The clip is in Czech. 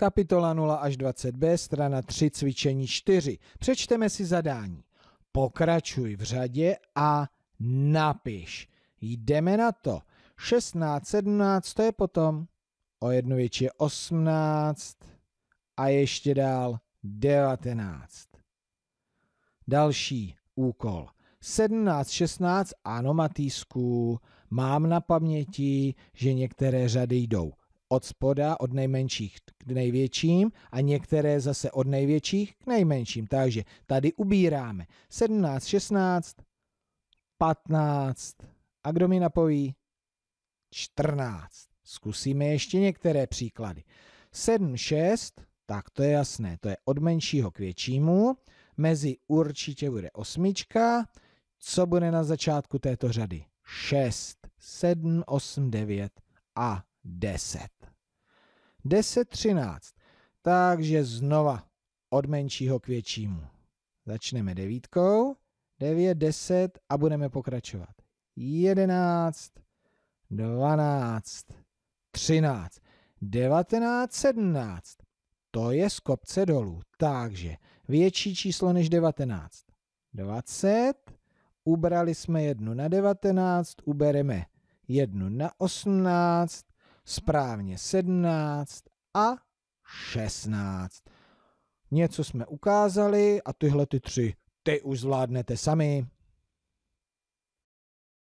Kapitola 0 až 20b, strana 3, cvičení 4. Přečteme si zadání. Pokračuj v řadě a napiš. Jdeme na to. 16, 17, to je potom. O jednu větší je 18 a ještě dál 19. Další úkol. 17, 16, ano Matýsku, mám na paměti, že některé řady jdou od spoda, od nejmenších k největším a některé zase od největších k nejmenším. Takže tady ubíráme 17, 16, 15 a kdo mi napoví? 14. Zkusíme ještě některé příklady. 7, 6, tak to je jasné, to je od menšího k většímu. Mezi určitě bude osmička. Co bude na začátku této řady? 6, 7, 8, 9 a 10. 10, 13. Takže znova od menšího k většímu. Začneme devítkou. 9, 10 a budeme pokračovat. 11, 12, 13, 19, 17. To je z kopce dolů, takže větší číslo než 19. 20, ubrali jsme jednu na 19, ubereme jednu na 18, správně 17 a 16. Něco jsme ukázali a tyhle ty tři ty už zvládnete sami.